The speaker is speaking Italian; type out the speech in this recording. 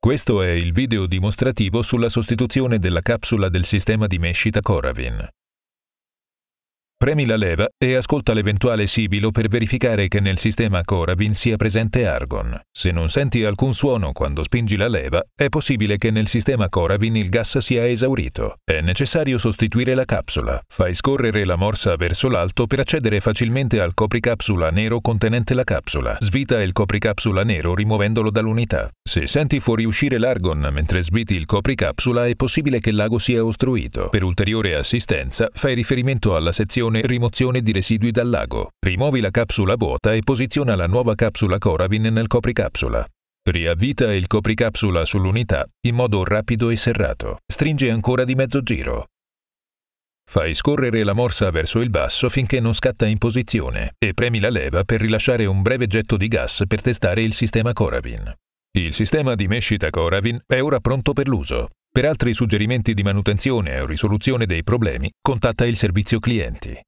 Questo è il video dimostrativo sulla sostituzione della capsula del sistema di mescita Coravin. Premi la leva e ascolta l'eventuale sibilo per verificare che nel sistema Corabin sia presente argon. Se non senti alcun suono quando spingi la leva, è possibile che nel sistema Corabin il gas sia esaurito. È necessario sostituire la capsula. Fai scorrere la morsa verso l'alto per accedere facilmente al copricapsula nero contenente la capsula. Svita il copricapsula nero rimuovendolo dall'unità. Se senti fuoriuscire l'argon mentre sviti il copricapsula, è possibile che l'ago sia ostruito. Per ulteriore assistenza, fai riferimento alla sezione operazione rimozione di residui dal lago. Rimuovi la capsula vuota e posiziona la nuova capsula Coravin nel copricapsula. Riavvita il copricapsula sull'unità in modo rapido e serrato. Stringi ancora di mezzo giro. Fai scorrere la morsa verso il basso finché non scatta in posizione e premi la leva per rilasciare un breve getto di gas per testare il sistema Coravin. Il sistema di mescita Coravin è ora pronto per l'uso. Per altri suggerimenti di manutenzione o risoluzione dei problemi, contatta il servizio clienti.